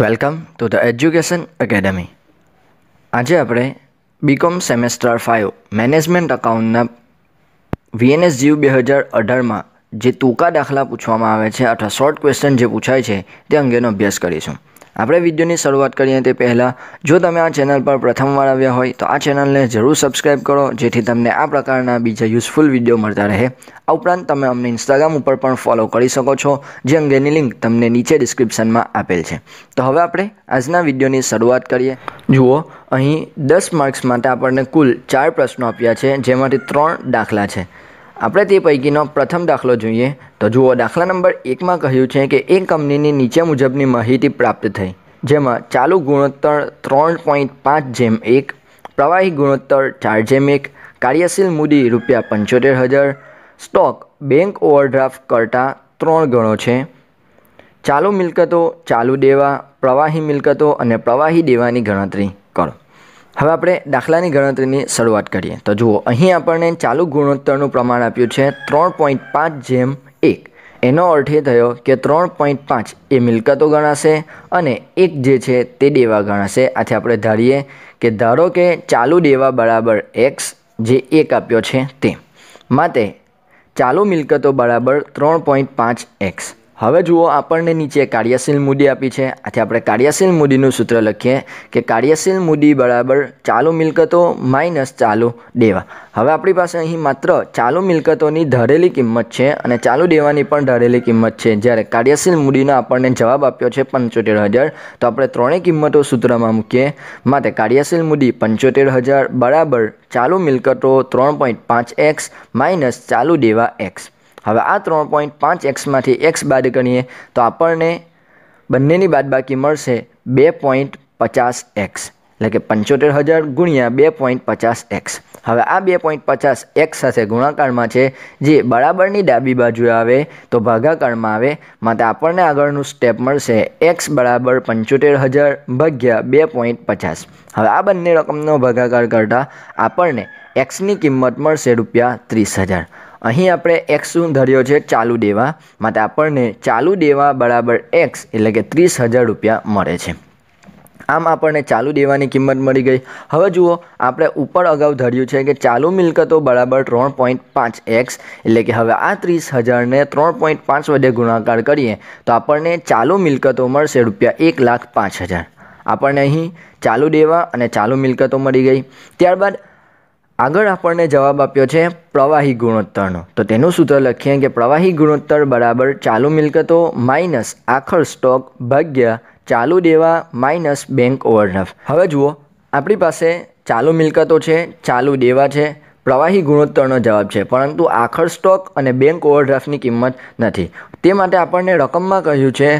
welcome to the education academy આજે આપણે BCom semester five management અકાઉન્ટના વીએનએસ જીવ બે હજાર અઢારમાં જે ટૂંકા દાખલા પૂછવામાં આવે છે અથવા શોર્ટ ક્વેશ્ચન જે પૂછાય છે તે અંગેનો અભ્યાસ કરીશું આપણે વિડીયોની શરૂઆત કરીએ તે પહેલાં જો તમે આ ચેનલ પર પ્રથમવાર આવ્યા હોય તો આ ચેનલને જરૂર સબસ્ક્રાઈબ કરો જેથી તમને આ પ્રકારના બીજા યુઝફુલ વિડીયો મળતા રહે આ ઉપરાંત તમે અમને ઇન્સ્ટાગ્રામ ઉપર પણ ફોલો કરી શકો છો જે અંગેની લિંક તમને નીચે ડિસ્ક્રિપ્શનમાં આપેલ છે તો હવે આપણે આજના વિડીયોની શરૂઆત કરીએ જુઓ અહીં દસ માર્ક્સ માટે આપણને કુલ ચાર પ્રશ્નો આપ્યા છે જેમાંથી ત્રણ દાખલા છે આપણે તે પૈકીનો પ્રથમ દાખલો જોઈએ તો જુઓ દાખલા નંબર એકમાં કહ્યું છે કે એક કંપનીની નીચે મુજબની માહિતી પ્રાપ્ત થઈ જેમાં ચાલુ ગુણોત્તર ત્રણ પોઈન્ટ પાંચ જેમ એક પ્રવાહી ગુણોત્તર ચાર જેમ એક કાર્યશીલ મૂડી રૂપિયા પંચોતેર હજાર સ્ટોક બેંક ઓવરડ્રાફ્ટ કરતાં ત્રણ ગણો છે ચાલુ મિલકતો ચાલુ દેવા પ્રવાહી મિલકતો અને પ્રવાહી દેવાની ગણતરી કરો હવે આપણે દાખલાની ગણતરીની શરૂઆત કરીએ તો જુઓ અહીં આપણને ચાલુ ગુણોત્તરનું પ્રમાણ આપ્યું છે ત્રણ પોઈન્ટ પાંચ જેમ એક એનો અર્થ એ થયો કે ત્રણ પોઈન્ટ પાંચ એ મિલકતો ગણાશે અને એક જે છે તે દેવા ગણાશે આથી આપણે ધારીએ કે ધારો કે ચાલુ દેવા બરાબર એક્સ જે એક આપ્યો છે તે માટે ચાલુ મિલકતો બરાબર ત્રણ પોઈન્ટ પાંચ એક્સ હવે જુઓ આપણને નીચે કાર્યશીલ મૂડી આપી છે આથી આપણે કાર્યશીલ મૂડીનું સૂત્ર લખીએ કે કાર્યશીલ મૂડી બરાબર ચાલુ મિલકતો માઇનસ ચાલુ દેવા હવે આપણી પાસે અહીં માત્ર ચાલુ મિલકતોની ધરેલી કિંમત છે અને ચાલુ દેવાની પણ ધરેલી કિંમત છે જ્યારે કાર્યશીલ મૂડીનો આપણને જવાબ આપ્યો છે પંચોતેર હજાર તો આપણે ત્રણેય કિંમતો સૂત્રમાં મૂકીએ માટે કાર્યશીલ મૂડી પંચોતેર હજાર બરાબર ચાલુ મિલકતો ત્રણ પોઈન્ટ પાંચ એક્સ માઇનસ ચાલુ દેવા એક્સ હવે આ ત્રણ પોઈન્ટ પાંચ એક્સમાંથી એક્સ બાદ કરીએ તો આપણને બંનેની બાદબાકી મળશે બે પોઈન્ટ પચાસ એક્સ એટલે કે પંચોતેર હજાર ગુણ્યા બે પોઈન્ટ પચાસ એક્સ હવે આ બે પોઈન્ટ પચાસ એક્સ સાથે ગુણાકારમાં છે જે બરાબરની ડાબી બાજુએ આવે તો ભાગાકારમાં આવે માટે આપણને આગળનું સ્ટેપ મળશે એક્સ બરાબર પંચોતેર હજાર ભાગ્યા બે પોઈન્ટ પચાસ હવે આ બંને રકમનો ભાગાકાર કરતાં આપણને એક્સની કિંમત મળશે રૂપિયા ત્રીસ હજાર અહીં આપણે એક્સ શું ધર્યો છે ચાલુ દેવા માટે આપણને ચાલુ દેવા બરાબર એક્સ એટલે કે ત્રીસ હજાર રૂપિયા મળે છે આમ આપણને ચાલુ દેવાની કિંમત મળી ગઈ હવે જુઓ આપણે ઉપર અગાઉ ધર્યું છે કે ચાલુ મિલકતો બરાબર ત્રણ પોઈન્ટ પાંચ એક્સ એટલે કે હવે આ ત્રીસ હજારને ત્રણ પોઈન્ટ પાંચ વડે ગુણાકાર કરીએ તો આપણને ચાલુ મિલકતો મળશે રૂપિયા એક લાખ પાંચ હજાર આપણને અહીં ચાલુ દેવા અને ચાલુ મિલકતો મળી ગઈ ત્યારબાદ આગળ આપણને જવાબ આપ્યો છે પ્રવાહી ગુણોત્તરનો તો તેનું સૂત્ર લખીએ કે પ્રવાહી ગુણોત્તર બરાબર ચાલુ મિલકતો માઇનસ આખર સ્ટોક ભાગ્યા ચાલુ દેવા માઇનસ બેંક ઓવરડ્રાફ્ટ હવે જુઓ આપણી પાસે ચાલુ મિલકતો છે ચાલુ દેવા છે પ્રવાહી ગુણોત્તરનો જવાબ છે પરંતુ આખર સ્ટોક અને બેંક ઓવરડ્રાફ્ટની કિંમત નથી તે માટે આપણને રકમમાં કહ્યું છે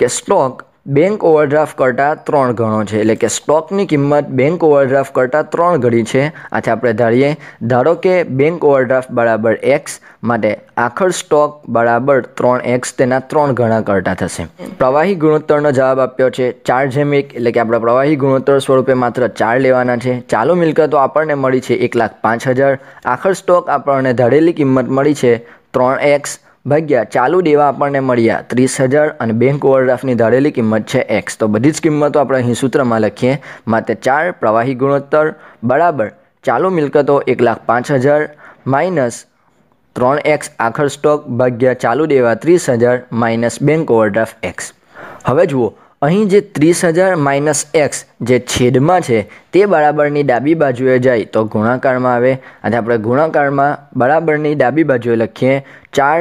કે સ્ટોક બેંક ઓવરડ્રાફ્ટ કરતાં ત્રણ ગણો છે એટલે કે સ્ટોકની કિંમત બેંક ઓવરડ્રાફ્ટ કરતાં ત્રણ ગણી છે આથી આપણે ધારીએ ધારો કે બેંક ઓવરડ્રાફ્ટ બરાબર એક્સ માટે આખર સ્ટોક બરાબર ત્રણ એક્સ તેના ત્રણ ગણા કરતાં થશે પ્રવાહી ગુણોત્તરનો જવાબ આપ્યો છે ચાર જેમ એક એટલે કે આપણે પ્રવાહી ગુણોત્તર સ્વરૂપે માત્ર ચાર લેવાના છે ચાલુ મિલકતો આપણને મળી છે એક લાખ પાંચ હજાર આખર સ્ટોક આપણને ધારેલી કિંમત મળી છે ત્રણ એક્સ ભાગ્યા ચાલુ દેવા આપણને મળ્યા ત્રીસ હજાર અને બેંક ઓવરડ્રાફ્ટની ધારેલી કિંમત છે એક્સ તો બધી જ કિંમતો આપણે અહીં સૂત્રમાં લખીએ માટે ચાર પ્રવાહી ગુણોત્તર બરાબર ચાલુ મિલકતો એક લાખ પાંચ હજાર માઇનસ ત્રણ એક્સ આખર સ્ટોક ભાગ્યા ચાલુ દેવા ત્રીસ હજાર માઇનસ બેંક ઓવરડ્રાફ્ટ એક્સ હવે જુઓ અહીં જે ત્રીસ હજાર માઇનસ એક્સ જે છેદમાં છે તે બરાબરની ડાબી બાજુએ જાય તો ગુણાકારમાં આવે અને આપણે ગુણાકારમાં બરાબરની ડાબી બાજુએ લખીએ ચાર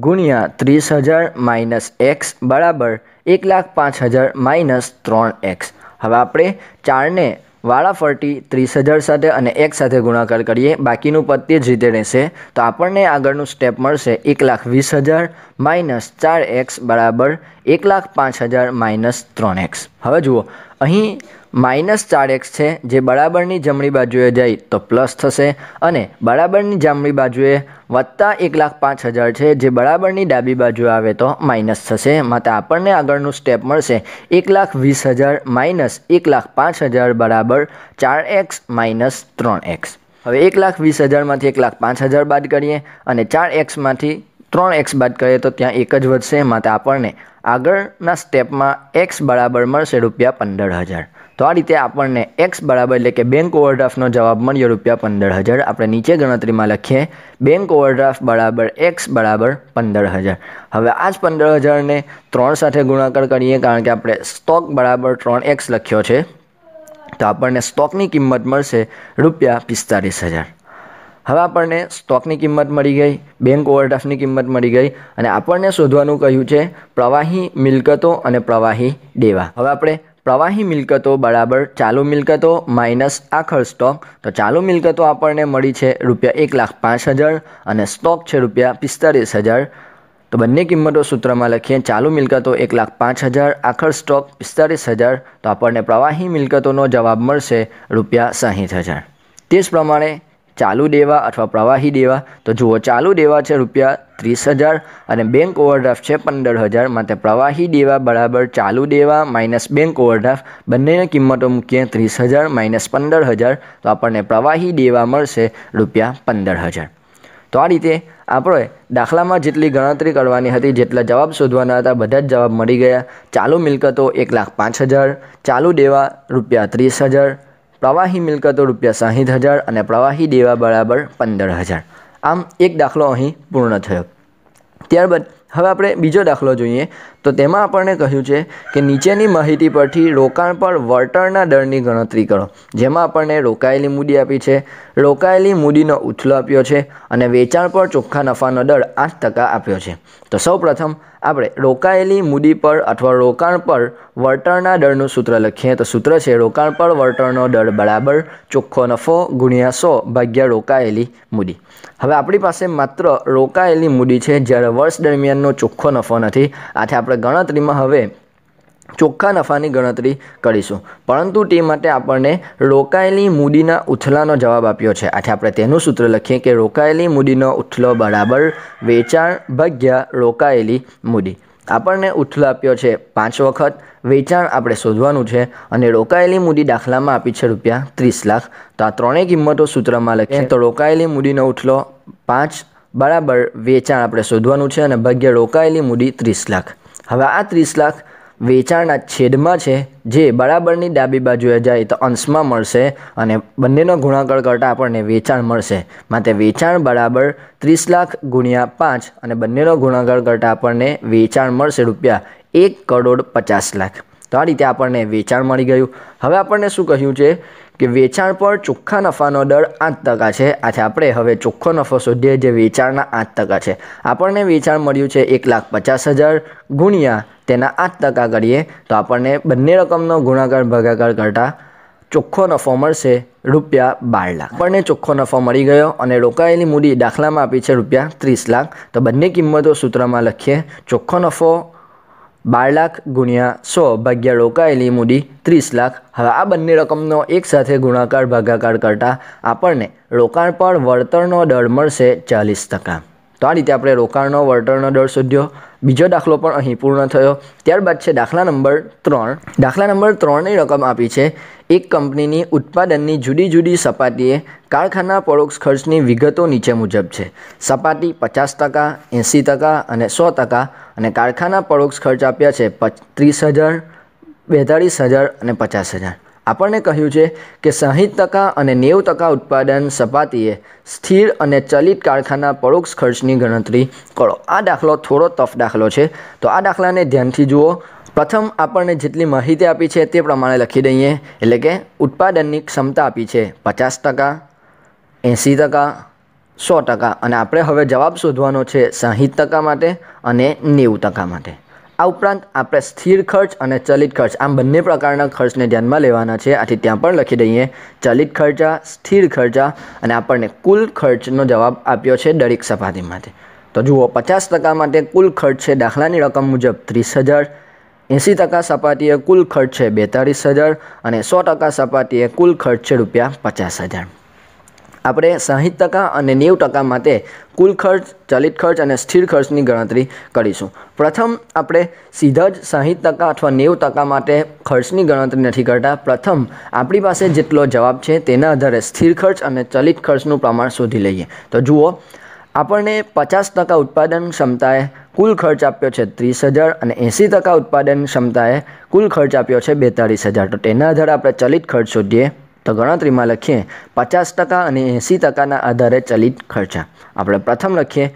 ગુણ્યા ત્રીસ હજાર માઇનસ એક્સ બરાબર એક લાખ પાંચ હજાર માઇનસ ત્રણ એક્સ હવે આપણે ચારને વાળા વાળાફરટી ત્રીસ હજાર સાથે અને એક સાથે ગુણાકાર કરીએ બાકીનું પદ તે જ રીતે રહેશે તો આપણને આગળનું સ્ટેપ મળશે એક લાખ વીસ હજાર માઇનસ ચાર એક્સ બરાબર એક લાખ પાંચ હજાર માઇનસ ત્રણ એક્સ હવે જુઓ અહીં માઇનસ ચાર એક્સ છે જે બરાબરની જમણી બાજુએ જાય તો પ્લસ થશે અને બરાબરની જમણી બાજુએ વત્તા એક લાખ પાંચ હજાર છે જે બરાબરની ડાબી બાજુ આવે તો માઇનસ થશે માટે આપણને આગળનું સ્ટેપ મળશે એક લાખ વીસ હજાર માઇનસ એક લાખ પાંચ હજાર બરાબર ચાર એક્સ માઇનસ ત્રણ એક્સ હવે એક લાખ વીસ હજારમાંથી એક લાખ પાંચ હજાર બાદ કરીએ અને ચાર એક્સમાંથી ત્રણ એક્સ બાદ કરીએ તો ત્યાં એક જ વધશે માટે આપણને આગળના સ્ટેપમાં એક્સ બરાબર મળશે રૂપિયા પંદર હજાર તો આ રીતે આપણને એક્સ બરાબર એટલે કે બેંક ઓવરડ્રાફ્ટનો જવાબ મળ્યો રૂપિયા પંદર હજાર આપણે નીચે ગણતરીમાં લખીએ બેંક ઓવરડ્રાફ્ટ બરાબર એક્સ બરાબર પંદર હજાર હવે આ જ પંદર હજારને ત્રણ સાથે ગુણાકાર કરીએ કારણ કે આપણે સ્ટોક બરાબર ત્રણ એક્સ લખ્યો છે તો આપણને સ્ટોકની કિંમત મળશે રૂપિયા પિસ્તાલીસ હજાર હવે આપણને સ્ટોકની કિંમત મળી ગઈ બેંક ઓવરડ્રાફ્ટની કિંમત મળી ગઈ અને આપણને શોધવાનું કહ્યું છે પ્રવાહી મિલકતો અને પ્રવાહી દેવા હવે આપણે પ્રવાહી મિલકતો બરાબર ચાલુ મિલકતો માઇનસ આખર સ્ટોક તો ચાલુ મિલકતો આપણને મળી છે રૂપિયા એક લાખ પાંચ હજાર અને સ્ટોક છે રૂપિયા પિસ્તાળીસ હજાર તો બંને કિંમતો સૂત્રમાં લખીએ ચાલુ મિલકતો એક લાખ પાંચ હજાર આખર સ્ટોક પિસ્તાળીસ હજાર તો આપણને પ્રવાહી મિલકતોનો જવાબ મળશે રૂપિયા સાહીઠ હજાર તે જ પ્રમાણે ચાલુ દેવા અથવા પ્રવાહી દેવા તો જુઓ ચાલુ દેવા છે રૂપિયા ત્રીસ હજાર અને બેંક ઓવરડ્રાફ્ટ છે પંદર હજાર માટે પ્રવાહી દેવા બરાબર ચાલુ દેવા માઇનસ બેંક ઓવરડ્રાફ્ટ બંનેની કિંમતો મૂકીએ ત્રીસ હજાર માઇનસ પંદર હજાર તો આપણને પ્રવાહી દેવા મળશે રૂપિયા પંદર હજાર તો આ રીતે આપણે દાખલામાં જેટલી ગણતરી કરવાની હતી જેટલા જવાબ શોધવાના હતા બધા જ જવાબ મળી ગયા ચાલુ મિલકતો એક લાખ પાંચ હજાર ચાલુ દેવા રૂપિયા ત્રીસ હજાર પ્રવાહી મિલકતો રૂપિયા સાહીઠ હજાર અને પ્રવાહી દેવા બરાબર પંદર હજાર આમ એક દાખલો અહીં પૂર્ણ થયો ત્યારબાદ હવે આપણે બીજો દાખલો જોઈએ તો તેમાં આપણને કહ્યું છે કે નીચેની માહિતી પરથી રોકાણ પર વળતરના દરની ગણતરી કરો જેમાં આપણને રોકાયેલી મૂડી આપી છે રોકાયેલી મૂડીનો ઉથલો આપ્યો છે અને વેચાણ પર ચોખ્ખા નફાનો દર આઠ ટકા આપ્યો છે તો સૌપ્રથમ આપણે રોકાયેલી મૂડી પર અથવા રોકાણ પર વળતરના દરનું સૂત્ર લખીએ તો સૂત્ર છે રોકાણ પર વળતરનો દર બરાબર ચોખ્ખો નફો ગુણ્યા સો ભાગ્યા રોકાયેલી મૂડી હવે આપણી પાસે માત્ર રોકાયેલી મૂડી છે જ્યારે વર્ષ દરમિયાનનો ચોખ્ખો નફો નથી આથી આપણે આપણે ગણતરીમાં હવે ચોખ્ખા નફાની ગણતરી કરીશું પરંતુ તે માટે આપણને રોકાયેલી મૂડીના ઉથલાનો જવાબ આપ્યો છે આથી આપણે તેનું સૂત્ર લખીએ કે રોકાયેલી મૂડીનો ઉથલો બરાબર વેચાણ ભાગ્યા રોકાયેલી મૂડી આપણને ઉથલો આપ્યો છે પાંચ વખત વેચાણ આપણે શોધવાનું છે અને રોકાયેલી મૂડી દાખલામાં આપી છે રૂપિયા ત્રીસ લાખ તો આ ત્રણેય કિંમતો સૂત્રમાં લખીએ તો રોકાયેલી મૂડીનો ઉથલો પાંચ બરાબર વેચાણ આપણે શોધવાનું છે અને ભાગ્ય રોકાયેલી મૂડી ત્રીસ લાખ હવે આ ત્રીસ લાખ વેચાણના છેદમાં છે જે બરાબરની ડાબી બાજુએ જાય તો અંશમાં મળશે અને બંનેનો ગુણાકાર કરતાં આપણને વેચાણ મળશે માટે વેચાણ બરાબર ત્રીસ લાખ ગુણ્યા પાંચ અને બંનેનો ગુણાકાર કરતાં આપણને વેચાણ મળશે રૂપિયા એક કરોડ પચાસ લાખ તો આ રીતે આપણને વેચાણ મળી ગયું હવે આપણને શું કહ્યું છે કે વેચાણ પર ચોખ્ખા નફાનો દર આઠ ટકા છે આથી આપણે હવે ચોખ્ખો નફો શોધીએ જે વેચાણના આઠ ટકા છે આપણને વેચાણ મળ્યું છે એક લાખ પચાસ હજાર ગુણ્યા તેના આઠ ટકા કરીએ તો આપણને બંને રકમનો ગુણાકાર ભગાકાર કરતાં ચોખ્ખો નફો મળશે રૂપિયા બાર લાખ આપણને ચોખ્ખો નફો મળી ગયો અને રોકાયેલી મૂડી દાખલામાં આપી છે રૂપિયા ત્રીસ લાખ તો બંને કિંમતો સૂત્રમાં લખીએ ચોખ્ખો નફો બાર લાખ ગુણ્યા સો ભાગ્યા રોકાયેલી મૂડી ત્રીસ લાખ હવે આ બંને રકમનો એકસાથે ગુણાકાર ભાગાકાર કરતાં આપણને રોકાણ પર વળતરનો દર મળશે ચાલીસ ટકા તો આ રીતે આપણે રોકાણનો વળતરનો દર શોધ્યો બીજો દાખલો પણ અહીં પૂર્ણ થયો ત્યારબાદ છે દાખલા નંબર ત્રણ દાખલા નંબર ત્રણની રકમ આપી છે એક કંપનીની ઉત્પાદનની જુદી જુદી સપાટીએ કારખાના પરોક્ષ ખર્ચની વિગતો નીચે મુજબ છે સપાટી પચાસ ટકા એંસી ટકા અને સો ટકા અને કારખાના પરોક્ષ ખર્ચ આપ્યા છે ત્રીસ હજાર બેતાળીસ હજાર અને પચાસ હજાર આપણને કહ્યું છે કે સાહીઠ ટકા અને નેવું ટકા ઉત્પાદન સપાટીએ સ્થિર અને ચલિત કારખાના પરોક્ષ ખર્ચની ગણતરી કરો આ દાખલો થોડો તફ દાખલો છે તો આ દાખલાને ધ્યાનથી જુઓ પ્રથમ આપણને જેટલી માહિતી આપી છે તે પ્રમાણે લખી દઈએ એટલે કે ઉત્પાદનની ક્ષમતા આપી છે પચાસ ટકા એંસી ટકા સો ટકા અને આપણે હવે જવાબ શોધવાનો છે સાહીઠ ટકા માટે અને નેવું ટકા માટે આ ઉપરાંત આપણે સ્થિર ખર્ચ અને ચલિત ખર્ચ આમ બંને પ્રકારના ખર્ચને ધ્યાનમાં લેવાના છે આથી ત્યાં પણ લખી દઈએ ચલિત ખર્ચા સ્થિર ખર્ચા અને આપણને કુલ ખર્ચનો જવાબ આપ્યો છે દરેક સપાટી માટે તો જુઓ પચાસ ટકા માટે કુલ ખર્ચ છે દાખલાની રકમ મુજબ ત્રીસ હજાર એંસી ટકા સપાટીએ કુલ ખર્ચ છે બેતાળીસ હજાર અને સો ટકા સપાટીએ કુલ ખર્ચ છે રૂપિયા પચાસ હજાર આપણે સાહીઠ ટકા અને નેવું ટકા માટે કુલ ખર્ચ ચલિત ખર્ચ અને સ્થિર ખર્ચની ગણતરી કરીશું પ્રથમ આપણે સીધા જ સાહીઠ ટકા અથવા નેવું ટકા માટે ખર્ચની ગણતરી નથી કરતા પ્રથમ આપણી પાસે જેટલો જવાબ છે તેના આધારે સ્થિર ખર્ચ અને ચલિત ખર્ચનું પ્રમાણ શોધી લઈએ તો જુઓ આપણને પચાસ ટકા ઉત્પાદન ક્ષમતાએ કુલ ખર્ચ આપ્યો છે ત્રીસ હજાર અને એંસી ટકા ઉત્પાદન ક્ષમતાએ કુલ ખર્ચ આપ્યો છે બેતાળીસ હજાર તો તેના આધારે આપણે ચલિત ખર્ચ શોધીએ તો ગણતરીમાં લખીએ પચાસ ટકા અને એંસી ટકાના આધારે ચલિત ખર્ચા આપણે પ્રથમ લખીએ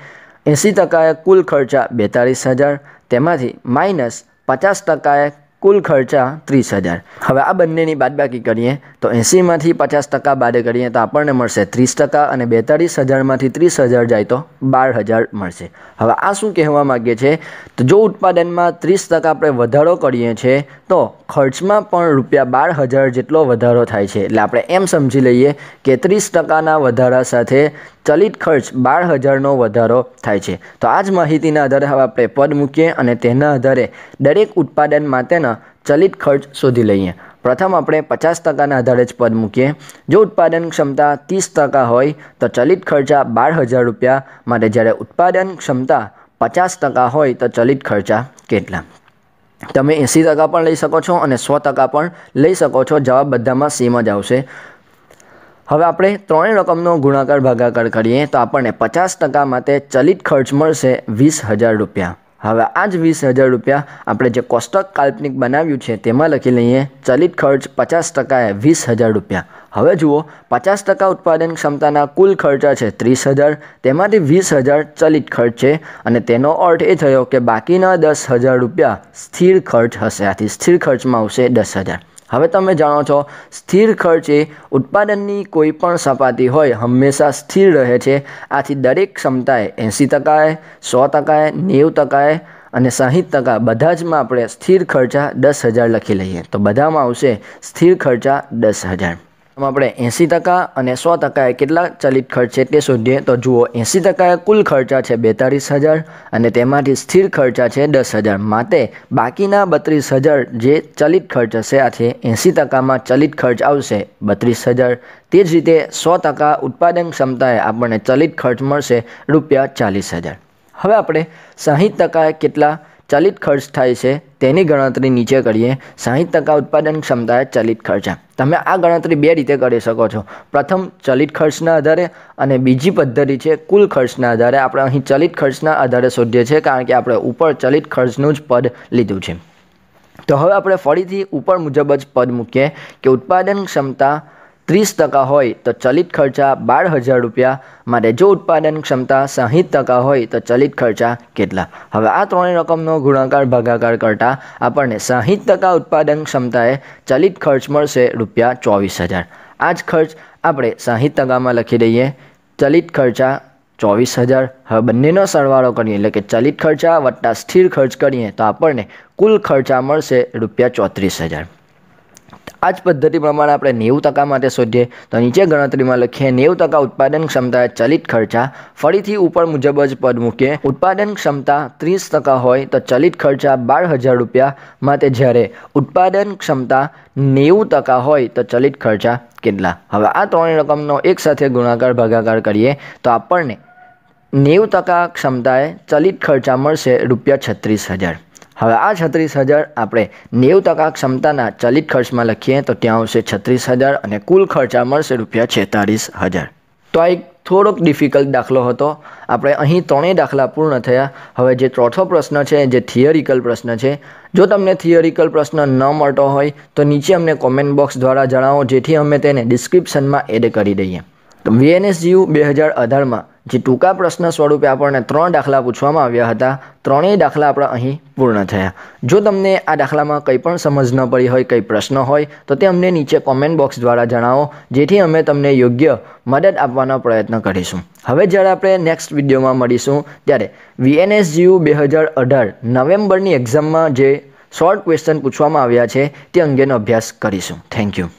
એંસી ટકાએ કુલ ખર્ચા બેતાળીસ હજાર તેમાંથી માઇનસ પચાસ ટકાએ કુલ ખર્ચા ત્રીસ હજાર હવે આ બંનેની બાદબાકી કરીએ તો એંસીમાંથી પચાસ ટકા બાદ કરીએ તો આપણને મળશે ત્રીસ ટકા અને બેતાળીસ હજારમાંથી ત્રીસ હજાર જાય તો બાર હજાર મળશે હવે આ શું કહેવા માગીએ છીએ તો જો ઉત્પાદનમાં ત્રીસ ટકા આપણે વધારો કરીએ છીએ તો ખર્ચમાં પણ રૂપિયા બાર હજાર જેટલો વધારો થાય છે એટલે આપણે એમ સમજી લઈએ કે ત્રીસ ટકાના વધારા સાથે ચલિત ખર્ચ બાર હજારનો વધારો થાય છે તો આ જ માહિતીના આધારે હવે આપણે પદ મૂકીએ અને તેના આધારે દરેક ઉત્પાદન માટેના ચલિત ખર્ચ શોધી લઈએ પ્રથમ આપણે પચાસ ટકાના આધારે જ પદ મૂકીએ જો ઉત્પાદન ક્ષમતા ત્રીસ ટકા હોય તો ચલિત ખર્ચા બાર હજાર રૂપિયા માટે જ્યારે ઉત્પાદન ક્ષમતા પચાસ ટકા હોય તો ચલિત ખર્ચા કેટલા તમે એંસી ટકા પણ લઈ શકો છો અને સો ટકા પણ લઈ શકો છો જવાબ બધામાં સેમ જ આવશે હવે આપણે ત્રણેય રકમનો ગુણાકાર ભાગાકાર કરીએ તો આપણને પચાસ ટકા માટે ચલિત ખર્ચ મળશે વીસ હજાર રૂપિયા હવે આ જ વીસ હજાર રૂપિયા આપણે જે કોષ્ટક કાલ્પનિક બનાવ્યું છે તેમાં લખી લઈએ ચલિત ખર્ચ પચાસ ટકાએ વીસ હજાર રૂપિયા હવે જુઓ પચાસ ટકા ઉત્પાદન ક્ષમતાના કુલ ખર્ચા છે ત્રીસ હજાર તેમાંથી વીસ હજાર ચલિત ખર્ચ છે અને તેનો અર્થ એ થયો કે બાકીના દસ હજાર રૂપિયા સ્થિર ખર્ચ હશે આથી સ્થિર ખર્ચમાં આવશે દસ હજાર હવે તમે જાણો છો સ્થિર ખર્ચે ઉત્પાદનની કોઈ પણ સપાટી હોય હંમેશા સ્થિર રહે છે આથી દરેક ક્ષમતાએ એંસી ટકાએ સો ટકાએ નેવું ટકાએ અને સાહીઠ ટકા બધા જમાં આપણે સ્થિર ખર્ચા દસ હજાર લખી લઈએ તો બધામાં આવશે સ્થિર ખર્ચા દસ હજાર આપણે એંસી ટકા અને સો ટકાએ કેટલા ચલિત ખર્ચ છે તે શોધીએ તો જુઓ એંસી ટકાએ કુલ ખર્ચા છે બેતાળીસ હજાર અને તેમાંથી સ્થિર ખર્ચા છે દસ હજાર માટે બાકીના બત્રીસ હજાર જે ચલિત ખર્ચ હશે આ એંસી ટકામાં ચલિત ખર્ચ આવશે બત્રીસ હજાર તે જ રીતે સો ટકા ઉત્પાદન ક્ષમતાએ આપણને ચલિત ખર્ચ મળશે રૂપિયા ચાલીસ હજાર હવે આપણે સાહીઠ ટકાએ કેટલા ચલિત ખર્ચ થાય છે તેની ગણતરી નીચે કરીએ સાહીઠ ટકા ઉત્પાદન ક્ષમતા ચલિત ખર્ચા તમે આ ગણતરી બે રીતે કરી શકો છો પ્રથમ ચલિત ખર્ચના આધારે અને બીજી પદ્ધતિ છે કુલ ખર્ચના આધારે આપણે અહીં ચલિત ખર્ચના આધારે શોધીએ છીએ કારણ કે આપણે ઉપર ચલિત ખર્ચનું જ પદ લીધું છે તો હવે આપણે ફરીથી ઉપર મુજબ જ પદ મૂકીએ કે ઉત્પાદન ક્ષમતા ત્રીસ ટકા હોય તો ચલિત ખર્ચા બાર હજાર રૂપિયા માટે જો ઉત્પાદન ક્ષમતા સાહીઠ ટકા હોય તો ચલિત ખર્ચા કેટલા હવે આ ત્રણેય રકમનો ગુણાકાર ભાગાકાર કરતાં આપણને સાહીઠ ટકા ઉત્પાદન ક્ષમતાએ ચલિત ખર્ચ મળશે રૂપિયા ચોવીસ હજાર આ જ ખર્ચ આપણે સાહીઠ ટકામાં લખી દઈએ ચલિત ખર્ચા ચોવીસ હજાર હવે બંનેનો સરવાળો કરીએ એટલે કે ચલિત ખર્ચા વત્તા સ્થિર ખર્ચ કરીએ તો આપણને કુલ ખર્ચા મળશે રૂપિયા ચોત્રીસ હજાર આ જ પદ્ધતિ પ્રમાણે આપણે નેવું ટકા માટે શોધીએ તો નીચે ગણતરીમાં લખીએ નેવું ટકા ઉત્પાદન ક્ષમતા ચલિત ખર્ચા ફરીથી ઉપર મુજબ જ પદ મૂકીએ ઉત્પાદન ક્ષમતા ત્રીસ ટકા હોય તો ચલિત ખર્ચા બાર હજાર રૂપિયા માટે જ્યારે ઉત્પાદન ક્ષમતા નેવું ટકા હોય તો ચલિત ખર્ચા કેટલા હવે આ ત્રણ રકમનો એકસાથે ગુણાકાર ભાગાકાર કરીએ તો આપણને નેવું ટકા ક્ષમતાએ ચલિત ખર્ચા મળશે રૂપિયા છત્રીસ હજાર હવે આ છત્રીસ હજાર આપણે નેવું ટકા ક્ષમતાના ચલિત ખર્ચમાં લખીએ તો ત્યાં આવશે છત્રીસ હજાર અને કુલ ખર્ચા મળશે રૂપિયા છેતાળીસ હજાર તો આ એક થોડોક ડિફિકલ્ટ દાખલો હતો આપણે અહીં ત્રણેય દાખલા પૂર્ણ થયા હવે જે ચોથો પ્રશ્ન છે જે થિયરિકલ પ્રશ્ન છે જો તમને થિયરિકલ પ્રશ્ન ન મળતો હોય તો નીચે અમને કોમેન્ટ બોક્સ દ્વારા જણાવો જેથી અમે તેને ડિસ્ક્રિપ્શનમાં એડ કરી દઈએ તો વીએનએસજીયુ બે હજાર અઢારમાં જે ટૂંકા પ્રશ્ન સ્વરૂપે આપણને ત્રણ દાખલા પૂછવામાં આવ્યા હતા ત્રણેય દાખલા આપણા અહીં પૂર્ણ થયા જો તમને આ દાખલામાં કંઈ પણ સમજ ન પડી હોય કંઈ પ્રશ્ન હોય તો તે અમને નીચે કોમેન્ટ બોક્સ દ્વારા જણાવો જેથી અમે તમને યોગ્ય મદદ આપવાનો પ્રયત્ન કરીશું હવે જ્યારે આપણે નેક્સ્ટ વિડીયોમાં મળીશું ત્યારે વીએનએસજીયુ બે હજાર અઢાર નવેમ્બરની એક્ઝામમાં જે શોર્ટ ક્વેશ્ચન પૂછવામાં આવ્યા છે તે અંગેનો અભ્યાસ કરીશું થેન્ક યુ